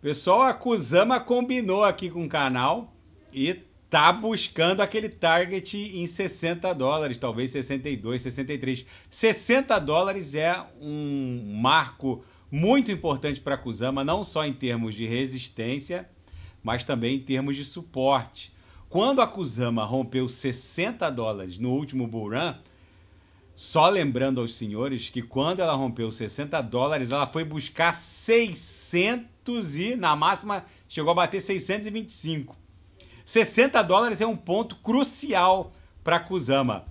Pessoal, a Kusama combinou aqui com o canal e tá buscando aquele target em 60 dólares, talvez 62, 63. 60 dólares é um marco muito importante para a Kusama, não só em termos de resistência, mas também em termos de suporte. Quando a Kusama rompeu 60 dólares no último bull run, só lembrando aos senhores que quando ela rompeu 60 dólares, ela foi buscar 600 e na máxima chegou a bater 625. 60 dólares é um ponto crucial para a Kusama.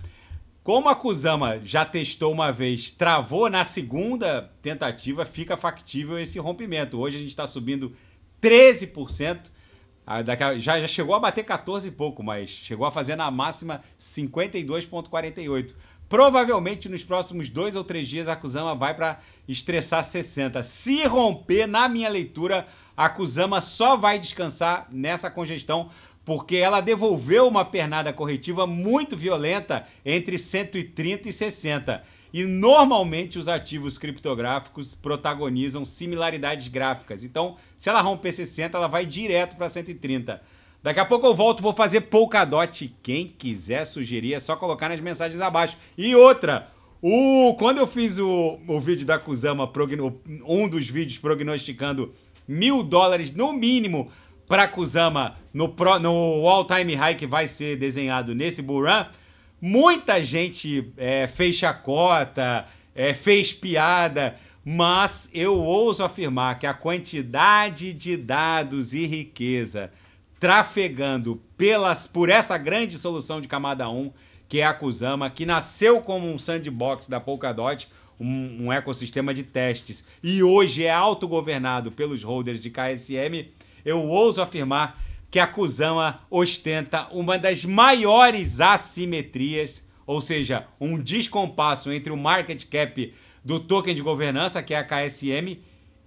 Como a Kusama já testou uma vez, travou na segunda tentativa, fica factível esse rompimento. Hoje a gente está subindo 13%. Ah, já, já chegou a bater 14 e pouco, mas chegou a fazer na máxima 52,48%. Provavelmente nos próximos dois ou três dias a Kusama vai para estressar 60. Se romper, na minha leitura, a Kusama só vai descansar nessa congestão porque ela devolveu uma pernada corretiva muito violenta entre 130 e 60. E normalmente os ativos criptográficos protagonizam similaridades gráficas. Então, se ela romper 60, ela vai direto para 130. Daqui a pouco eu volto, vou fazer Polkadot. Quem quiser sugerir, é só colocar nas mensagens abaixo. E outra, o, quando eu fiz o, o vídeo da Kusama, um dos vídeos prognosticando mil dólares no mínimo para Kusama no, no all-time high que vai ser desenhado nesse Buran, muita gente é, fez chacota, é, fez piada, mas eu ouso afirmar que a quantidade de dados e riqueza trafegando pelas, por essa grande solução de camada 1, que é a Kusama, que nasceu como um sandbox da Polkadot, um, um ecossistema de testes, e hoje é autogovernado pelos holders de KSM, eu ouso afirmar que a Kusama ostenta uma das maiores assimetrias, ou seja, um descompasso entre o market cap do token de governança, que é a KSM,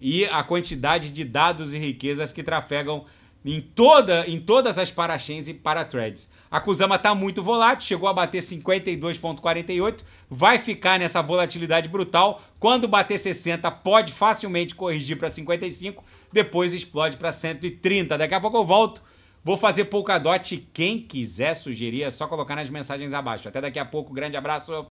e a quantidade de dados e riquezas que trafegam em, toda, em todas as parachains e paratreads A Kusama está muito volátil, chegou a bater 52,48, vai ficar nessa volatilidade brutal. Quando bater 60, pode facilmente corrigir para 55, depois explode para 130. Daqui a pouco eu volto, vou fazer Polkadot. Quem quiser sugerir, é só colocar nas mensagens abaixo. Até daqui a pouco, grande abraço.